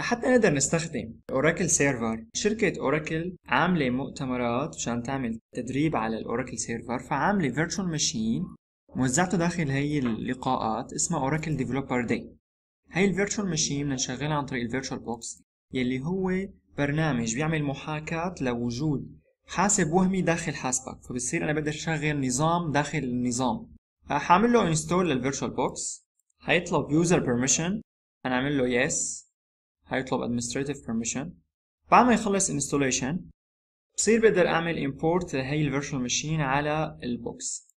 لحتى نقدر نستخدم اوراكل سيرفر شركة اوراكل عاملة مؤتمرات مشان تعمل تدريب على الاوراكل سيرفر فعاملة فيرتشوال ماشين موزعته داخل هي اللقاءات اسمها اوراكل ديفلوبر داي هاي الفيرتشوال ماشين بنشغلها عن طريق الفيرتشوال بوكس يلي هو برنامج بيعمل محاكاة لوجود حاسب وهمي داخل حاسبك فبصير انا بقدر اشغل نظام داخل النظام فحاعمل له انستول للفيرتشوال بوكس حيطلب يوزر بيرميشن حنعمل له يس هيطلب administrative permission بعد ما يخلص installation بصير بقدر اعمل import لهي virtual machine على البوكس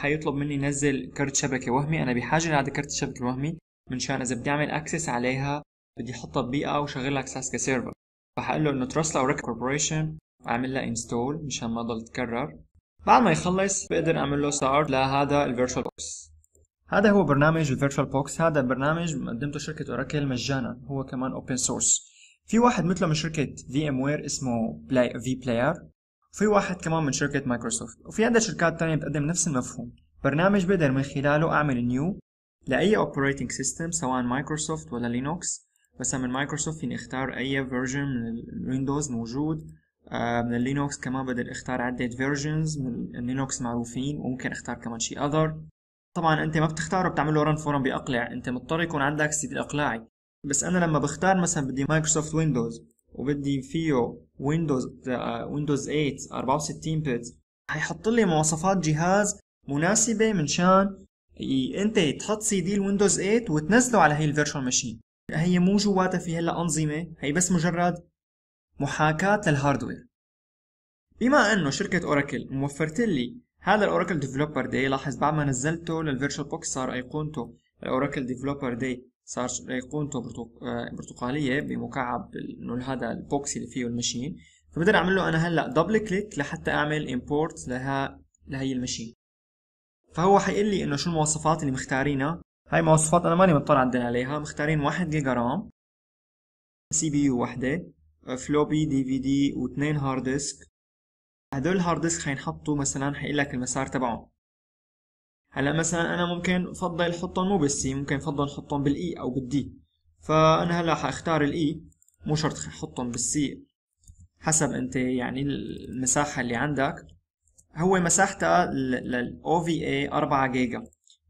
هيطلب مني نزل كرت شبكة وهمي انا بحاجة لهذا كرت الشبكة الوهمي منشان اذا بدي اعمل اكسس عليها بدي احطها ببيئة وشغل وشغلها اكسس كسيرفر فحقول له انه or وريك كوربوريشن واعمل لها انستول مشان ما ضل تكرر بعد ما يخلص بقدر اعمل له start لهذا virtual بوكس هذا هو برنامج الفيرتشوال بوكس هذا برنامج مقدمته شركة اوراكل مجانا هو كمان اوبن سورس في واحد مثله من شركة في ام وير اسمه بلاي في بلاير وفي واحد كمان من شركة مايكروسوفت وفي عندها شركات تانية بتقدم نفس المفهوم برنامج بقدر من خلاله اعمل نيو لاي اوبريتنج سيستم سواء مايكروسوفت ولا لينوكس بس من مايكروسوفت فيني اختار اي فيرجن من الويندوز موجود آه، من اللينوكس كمان بقدر اختار عدة فيرجنز من اللينوكس معروفين وممكن اختار كمان شي اذر طبعا انت ما بتختاره بتعمل له رن فورم بيقلع انت مضطر يكون عندك سيد الاقلاعي بس انا لما بختار مثلا بدي مايكروسوفت ويندوز وبدي فيه ويندوز ويندوز 8 64 بت حيحط لي مواصفات جهاز مناسبه من شان انت تحط سي دي الويندوز 8 وتنزله على هي الفيرتشوال ماشين هي مو جواتها في هلا انظمه هي بس مجرد محاكاه للهاردوير بما انه شركه اوراكل موفرت لي هذا الاوراكل ديفلوبر داي لاحظ بعد ما نزلته للفيرتشوال بوكس صار ايقونته الاوراكل ديفلوبر داي صار ايقونته آه، برتقاليه بمكعب انه هذا البوكس اللي فيه الماشين فبقدر اعمل له انا هلا دبل كليك لحتى اعمل امبورت لها لهي الماشين فهو حيقول لي انه شو المواصفات اللي مختارينها هاي مواصفات انا ماني مضطر اعدل عليها مختارين 1 جيجا رام سي بي يو وحده فلوبي آه، دي في دي واثنين هارد ديسك هدول الهارد ديسك حينحطوا مثلا حيقول لك المسار تبعهم هلا مثلا انا ممكن افضل احطهم مو بالسي ممكن افضل احطهم بالاي e او بالدي فانا هلا حاختار الاي e، مو شرط احطهم بالسي حسب انت يعني المساحه اللي عندك هو مساحتها للاو في اي 4 جيجا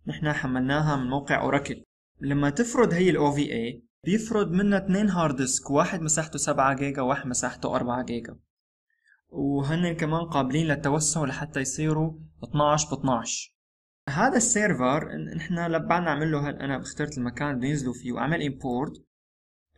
نحن حملناها من موقع اوراكل لما تفرض هي الاو في اي بيفرض منها اثنين هارد ديسك واحد مساحته 7 جيجا وواحد مساحته 4 جيجا وهن كمان قابلين للتوسع لحتى يصيروا 12 ب 12 هذا السيرفر نحن لبعنا نعمل له انا اخترت المكان اللي ينزلوا فيه واعمل امبورت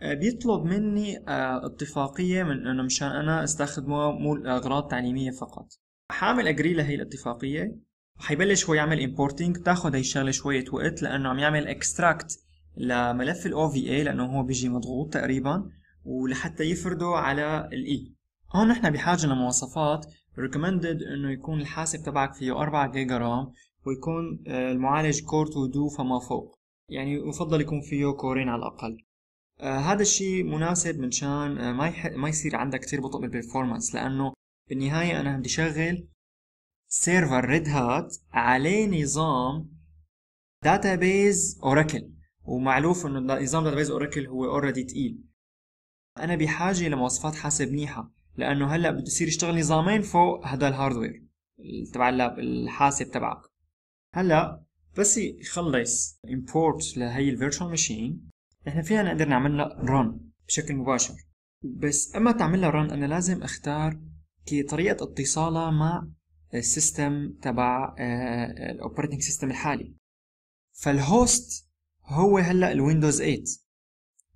آه، بيطلب مني آه، اتفاقيه من انه مشان انا استخدمه مو لاغراض تعليميه فقط حامل اجري لهي الاتفاقيه حيبلش هو يعمل امبورتنج بتاخذ هي الشغله شويه وقت لانه عم يعمل اكستراكت لملف الاو في اي لانه هو بيجي مضغوط تقريبا ولحتى يفرده على الاي e. هون اه، نحن بحاجة لمواصفات recommended انه يكون الحاسب تبعك فيه 4 جيجا رام ويكون آه، المعالج كور 2 دو فما فوق يعني يفضل يكون فيه كورين على الأقل آه، هذا الشيء مناسب من شان ما ما يصير عندك كتير بطء بالبرفورمانس لأنه بالنهاية أنا بدي شغل سيرفر ريد هات عليه نظام داتابيز اوراكل ومعروف انه نظام داتابيز اوراكل هو اوريدي تقيل انا بحاجه لمواصفات حاسب منيحه لانه هلا بده يصير يشتغل نظامين فوق هذا الهاردوير تبع اللاب الحاسب تبعك هلا بس يخلص امبورت لهي الفيرتشوال ماشين نحن فينا نقدر نعمل لها رن بشكل مباشر بس اما تعملها رن انا لازم اختار كي طريقه اتصالها مع السيستم تبع الاوبريتنج آه، آه، سيستم الحالي فالهوست هو هلا الويندوز 8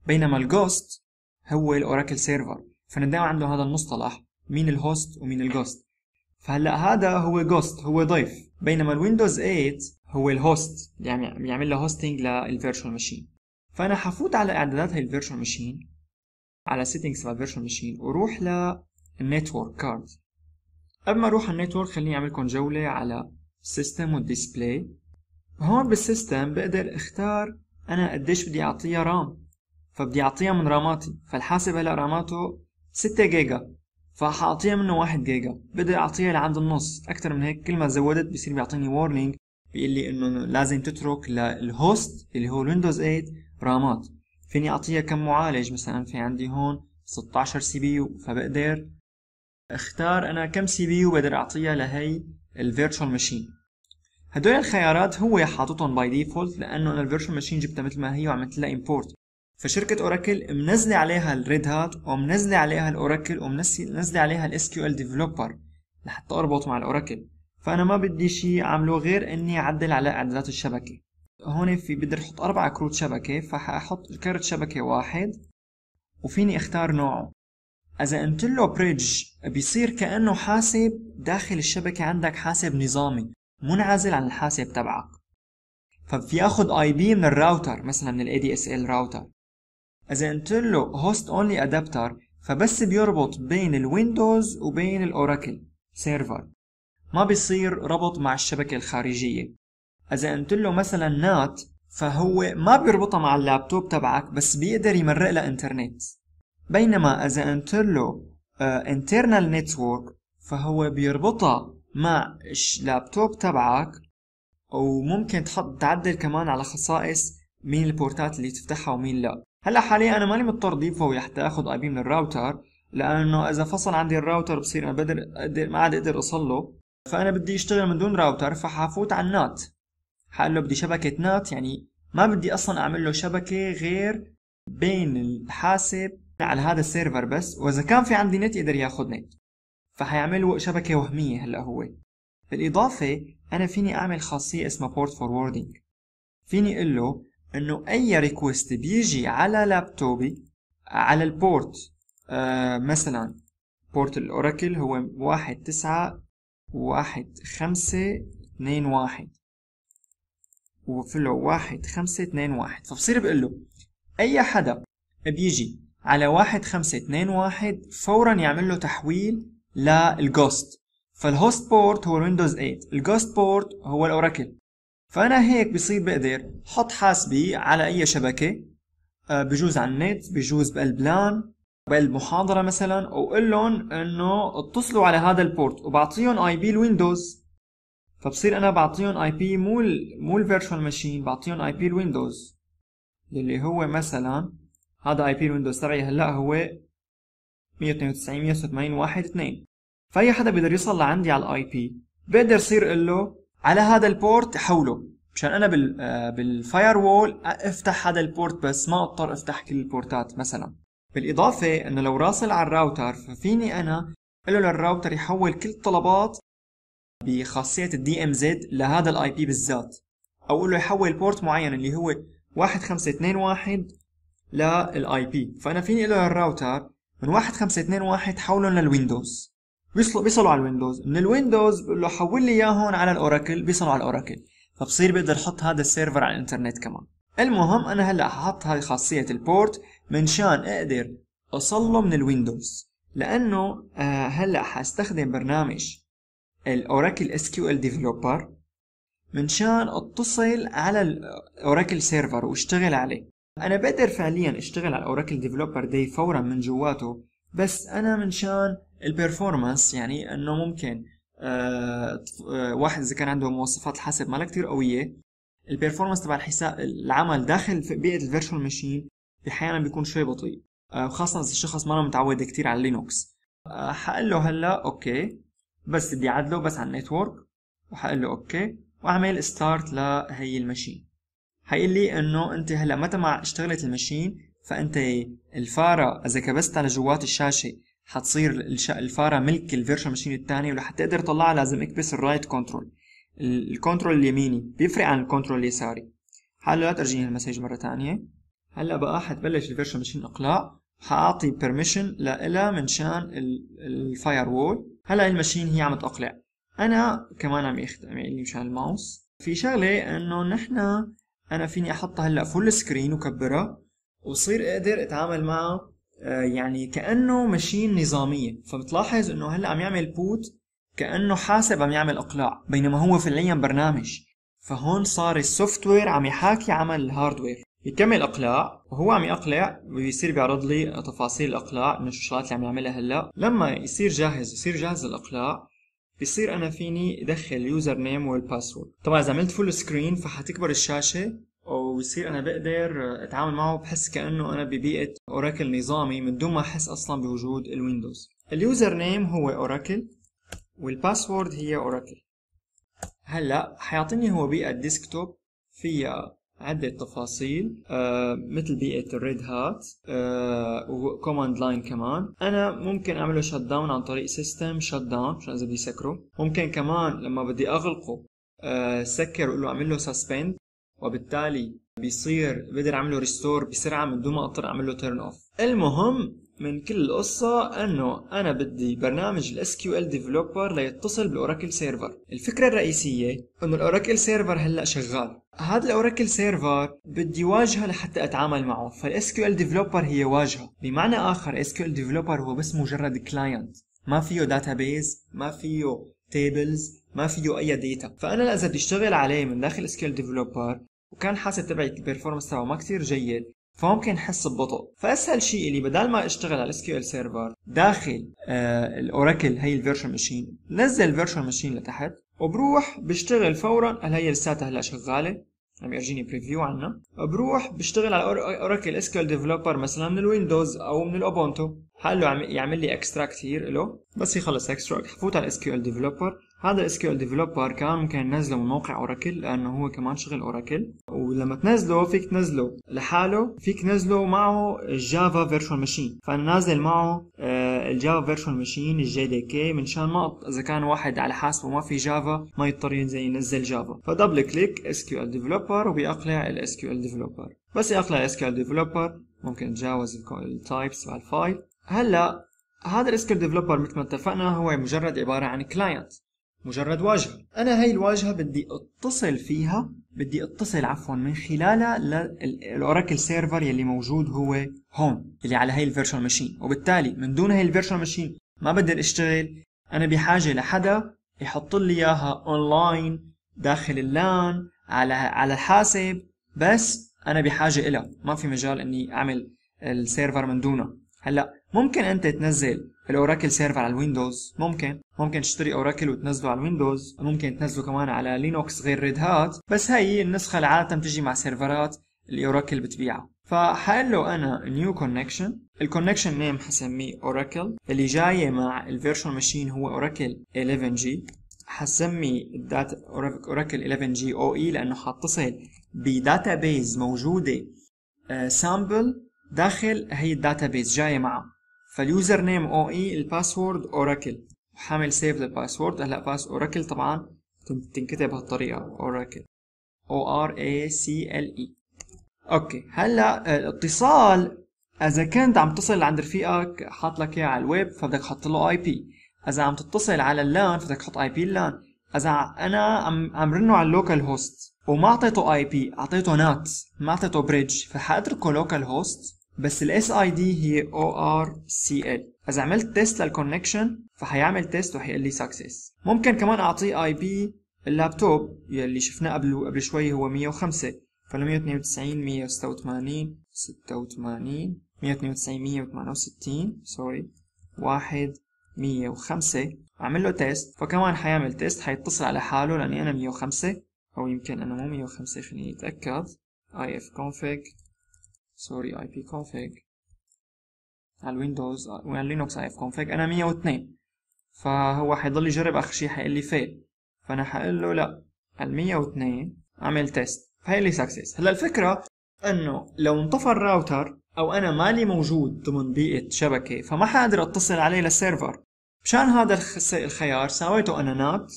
بينما الجوست هو الاوراكل سيرفر دائما عنده هذا المصطلح مين الهوست ومين الجوست فهلا هذا هو جوست هو ضيف بينما الويندوز 8 هو الهوست يعني بيعمل له هوستنج للفيرتشوال ماشين فانا حفوت على اعدادات هاي الفيرتشوال ماشين على سيتنجز تبع الفيرتشوال ماشين واروح للنتورك كارد قبل ما اروح على النتورك خليني اعمل لكم جوله على السيستم والديسبلاي هون بالسيستم بقدر اختار انا قديش بدي اعطيها رام فبدي اعطيها من راماتي فالحاسب هلا راماته 6 جيجا فحاعطيها منه 1 جيجا بدي اعطيها لعند النص اكثر من هيك كل ما زودت بصير بيعطيني وورنينج بيقول لي انه لازم تترك للهوست اللي هو ويندوز 8 رامات فيني اعطيها كم معالج مثلا في عندي هون 16 سي بي يو فبقدر اختار انا كم سي بي يو بقدر اعطيها لهي الفيرتشوال ماشين هدول الخيارات هو حاططهم باي ديفولت لانه انا الفيرتشوال ماشين جبتها مثل ما هي وعملت لها امبورت فشركه اوراكل منزله عليها الريد هات ومنزله عليها الاوراكل ومنزله عليها الاس كيو ال ديفلوبر لحتى اربط مع الاوراكل فانا ما بدي شيء اعمله غير اني اعدل على اعدادات الشبكه هون في بدي احط اربع كروت شبكه فححط كرت شبكه واحد وفيني اختار نوعه اذا قمت له بريدج بيصير كانه حاسب داخل الشبكه عندك حاسب نظامي منعزل عن الحاسب تبعك فبياخذ اي بي من الراوتر مثلا من الاي دي اس ال راوتر إذا قلت له هوست أونلي أدابتر فبس بيربط بين الويندوز وبين الأوراكل سيرفر ما بيصير ربط مع الشبكة الخارجية إذا قلت له مثلا نات فهو ما بيربطها مع اللابتوب تبعك بس بيقدر يمرق لها انترنت بينما إذا قلت له انترنال آه، نتورك فهو بيربطها مع اللابتوب تبعك وممكن تحط تعدل كمان على خصائص مين البورتات اللي تفتحها ومين لا هلا حاليا انا ماني مضطر ضيفه لحتى اخذ اي بي من الراوتر لانه اذا فصل عندي الراوتر بصير انا بقدر ما عاد اقدر اوصل له فانا بدي اشتغل من دون راوتر فحافوت على النات حقول له بدي شبكه نات يعني ما بدي اصلا اعمل له شبكه غير بين الحاسب على هذا السيرفر بس واذا كان في عندي نت يقدر ياخذ نت فحيعمل شبكه وهميه هلا هو بالاضافه انا فيني اعمل خاصيه اسمها بورت فوروردينج فيني اقول له انه اي ريكوست بيجي على لابتوبي على البورت آه مثلا بورت الاوراكل هو واحد تسعة واحد خمسة اثنين واحد وفي له واحد خمسة اثنين واحد فبصير بقول له اي حدا بيجي على واحد خمسة اثنين واحد فورا يعمل له تحويل للجوست فالهوست بورت هو الويندوز 8 الجوست بورت هو الاوراكل فأنا هيك بصير بقدر حط حاسبي على أي شبكة آه، بجوز على النت بجوز بالبلان بقلب محاضرة مثلا واقول لهم انه اتصلوا على هذا البورت وبعطيهم اي بي الويندوز فبصير انا بعطيهم اي بي مو ال مو الفيرتشوال ماشين بعطيهم اي بي الويندوز اللي هو مثلا هذا اي بي الويندوز تبعي هلا هو 192 1 2 فاي حدا بيقدر يوصل لعندي على الاي بي بقدر صير اقول له على هذا البورت حوله مشان انا بال آه، بالفاير وول افتح هذا البورت بس ما اضطر افتح كل البورتات مثلا بالاضافه انه لو راسل على الراوتر ففيني انا له للراوتر يحول كل الطلبات بخاصيه الدي ام زد لهذا الاي بي بالذات او اقول له يحول بورت معين اللي هو 1521 للاي بي فانا فيني له للراوتر من 1521 حولهم للويندوز بيصلوا بيصلوا على الويندوز من الويندوز بقول له حول لي هون على الاوراكل بيصلوا على الاوراكل فبصير بقدر احط هذا السيرفر على الانترنت كمان المهم انا هلا ححط هاي خاصيه البورت منشان اقدر اصله من الويندوز لانه آه هلا حاستخدم برنامج الاوراكل اس كيو ال ديفلوبر منشان اتصل على الاوراكل سيرفر واشتغل عليه انا بقدر فعليا اشتغل على الاوراكل ديفلوبر دي فورا من جواته بس انا منشان البرفورمانس يعني انه ممكن آه،, آه واحد اذا كان عنده مواصفات الحاسب مالها كثير قويه البرفورمانس تبع الحساب العمل داخل بيئه الفيرتشوال ماشين احيانا بيكون شوي بطيء آه خاصه اذا الشخص ما متعود كثير على لينوكس آه حقول له هلا اوكي بس بدي اعدله بس على النيتورك وحقول له اوكي واعمل ستارت لهي الماشين حيقول لي انه انت هلا متى ما اشتغلت الماشين فانت الفاره اذا كبستها لجوات الشاشه حتصير الفاره ملك الفيرشوال ماشين الثاني ولحتى اقدر اطلعها لازم اكبس الرايت كنترول الكنترول اليميني بيفرق عن الكنترول اليساري هلا لا ترجيني المسج مره ثانيه هلا بقى حتبلش الفيرشوال ماشين اقلاع حاعطي بيرميشن لها منشان الفاير وول هلا الماشين هي عم تقلع انا كمان عم يخدم لي مشان الماوس في شغله انه نحن انا فيني احطها هلا فول سكرين وكبرها وصير اقدر اتعامل معها آه، يعني كانه ماشين نظاميه فبتلاحظ انه هلا عم يعمل بوت كانه حاسب عم يعمل اقلاع بينما هو فعليا برنامج فهون صار السوفت وير عم يحاكي عمل الهاردوير يكمل اقلاع وهو عم يقلع بيصير بيعرض لي تفاصيل الاقلاع انه الشغلات اللي عم يعملها هلا لما يصير جاهز يصير جاهز الاقلاع بصير انا فيني ادخل اليوزر نيم والباسورد طبعا اذا عملت فول سكرين فحتكبر الشاشه ويصير انا بقدر اتعامل معه بحس كانه انا ببيئه اوراكل نظامي من دون ما احس اصلا بوجود الويندوز اليوزر نيم هو اوراكل والباسورد هي اوراكل هلا حيعطيني هو بيئه ديسكتوب فيها عدة تفاصيل آه مثل بيئة الريد هات آه وكوماند لاين كمان أنا ممكن أعمله شت داون عن طريق سيستم شت داون مشان إذا بدي سكره ممكن كمان لما بدي أغلقه آه سكر وأقول له أعمل له سسبند وبالتالي بيصير بقدر اعمل له ريستور بسرعه من دون ما اضطر اعمل له تيرن اوف المهم من كل القصة انه انا بدي برنامج الاس كيو ال ديفلوبر ليتصل بالاوراكل سيرفر، الفكرة الرئيسية انه الاوراكل سيرفر هلا شغال، هذا الاوراكل سيرفر بدي واجهة لحتى اتعامل معه، فالاس كيو ال ديفلوبر هي واجهة، بمعنى اخر اس كيو ال ديفلوبر هو بس مجرد كلاينت، ما فيه داتابيز، ما فيه تيبلز، ما فيه اي ديتا فانا اذا بدي اشتغل عليه من داخل سكيل ديفلوبر وكان حاسب تبعي البيرفورمانس تبعه ما كثير جيد فممكن حس ببطء فاسهل شيء اللي بدل ما اشتغل على الاس آه، ال سيرفر داخل الاوراكل هي الفيرشن ماشين نزل الفيرشن ماشين لتحت وبروح بشتغل فورا هل هي لساتها هلا شغاله عم يرجيني بريفيو عنها بروح بشتغل على اوراكل اس كيو ال ديفلوبر مثلا من الويندوز او من الاوبونتو حاله عم يعمل لي اكستراكت هير له بس يخلص اكستراكت فوت على الاس كيو ال ديفلوبر هذا الاس كيو ال ديفلوبر كان ممكن ننزله من موقع اوراكل لانه هو كمان شغل اوراكل ولما تنزله فيك تنزله لحاله فيك تنزله معه الجافا فيرتشوال ماشين فانا نازل معه آه، الجافا فيرتشوال ماشين الجي دي كي من شان ما اذا كان واحد على حاسبه ما في جافا ما يضطر ينزل جافا فدبل كليك اس كيو ال ديفلوبر وبيقلع الاس كيو ال ديفلوبر بس يقلع اس كيو ال ديفلوبر ممكن يتجاوز التايبس تبع الفايل هلا هذا الاس كيو ديفلوبر مثل ما اتفقنا هو مجرد عباره عن كلاينت مجرد واجهة أنا هاي الواجهة بدي اتصل فيها بدي اتصل عفوا من خلالها للأوراكل سيرفر يلي موجود هو هون اللي على هاي الفيرشوال ماشين وبالتالي من دون هاي الفيرشوال ماشين ما بقدر اشتغل أنا بحاجة لحدا يحط لي إياها أونلاين داخل اللان على على الحاسب بس أنا بحاجة إلها ما في مجال إني أعمل السيرفر من دونها هلا ممكن انت تنزل الاوراكل سيرفر على الويندوز ممكن ممكن تشتري اوراكل وتنزله على الويندوز ممكن تنزله كمان على لينوكس غير ريد هات بس هي النسخه اللي عاده بتجي مع سيرفرات الاوراكل بتبيعها فحقول له انا نيو كونكشن الكونكشن نيم حسميه اوراكل اللي جايه مع الفيرشوال ماشين هو اوراكل 11 جي حسمي الداتا اوراكل 11 جي او اي لانه حتصل بداتا بيز موجوده سامبل آه، داخل هي الداتا بيز جايه معه فاليوزر نيم او اي الباسورد اوراكل وحامل سيف للباسورد هلا باس اوراكل طبعا بتنكتب بهالطريقه اوراكل او ار اي سي ال اي اوكي هلا آه، الاتصال اذا كنت عم تصل عند رفيقك حاط لك اياه على الويب فبدك تحط له اي بي اذا عم تتصل على اللان فبدك تحط اي بي اللان اذا انا عم عم رنه على اللوكال هوست وما اعطيته اي بي اعطيته نات ما اعطيته بريدج فحاتركه لوكال هوست بس الاس اي دي هي او ار سي ال اذا عملت تيست للكونكشن فهيعمل تيست وهيقول لي سكسس ممكن كمان اعطيه اي بي اللابتوب يلي شفناه قبل قبل شوي هو 105 فل 192 186 86 192 168 سوري 1 105 اعمل له تيست فكمان حيعمل تيست حيتصل على حاله لاني انا 105 او يمكن انا مو 105 خليني اتاكد اي اف config سوري اي بي config على الويندوز وعلى اللينوكس اي اف config انا 102 فهو حيضل يجرب اخر شيء حيقول لي فيل فانا حقول له لا ال 102 اعمل تيست فهي لي سكسس هلا الفكره انه لو انطفى الراوتر او انا مالي موجود ضمن بيئه شبكه فما حقدر اتصل عليه للسيرفر مشان هذا الخيار سويته انا نات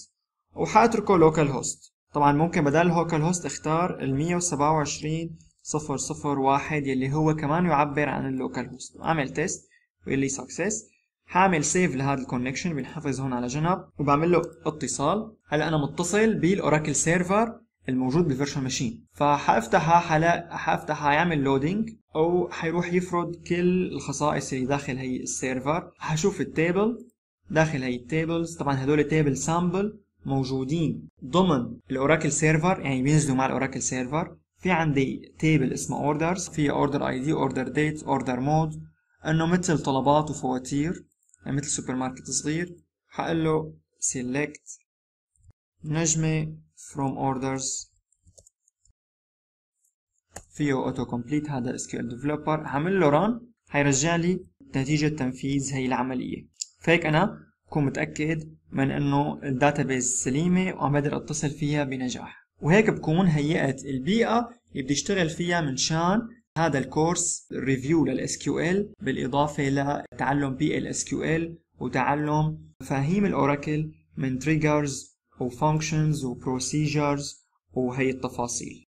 وحاتركه لوكال هوست طبعا ممكن بدل لوكال هوست اختار ال 127 صفر صفر واحد يلي هو كمان يعبر عن اللوكال هوست بعمل تيست ويقول لي سكسس حعمل سيف لهذا الكونكشن بنحفظ هون على جنب وبعمل له اتصال هلا انا متصل بالاوراكل سيرفر الموجود بالفيرشوال ماشين فحافتحها حلا حافتحها يعمل لودينج او حيروح يفرض كل الخصائص اللي داخل هي السيرفر حشوف التيبل داخل هي التيبلز طبعا هدول تيبل سامبل موجودين ضمن الاوراكل سيرفر يعني بينزلوا مع الاوراكل سيرفر في عندي تيبل اسمه اوردرز في اوردر اي دي اوردر ديت اوردر مود انه مثل طلبات وفواتير يعني مثل سوبر ماركت صغير حقول له select نجمة from orders فيه اوتو كومبليت هذا اس كيو ال ديفلوبر هعمل له ران حيرجع لي نتيجة تنفيذ هي العملية فهيك انا بكون متأكد من انه الداتابيز سليمة وعم بقدر اتصل فيها بنجاح وهيك بكون هيئت البيئة اللي اشتغل فيها من شان هذا الكورس ريفيو للاس كيو ال بالاضافه لتعلم بي ال اس كيو ال وتعلم مفاهيم الاوراكل من تريجرز وفانكشنز وبروسيجرز وهي التفاصيل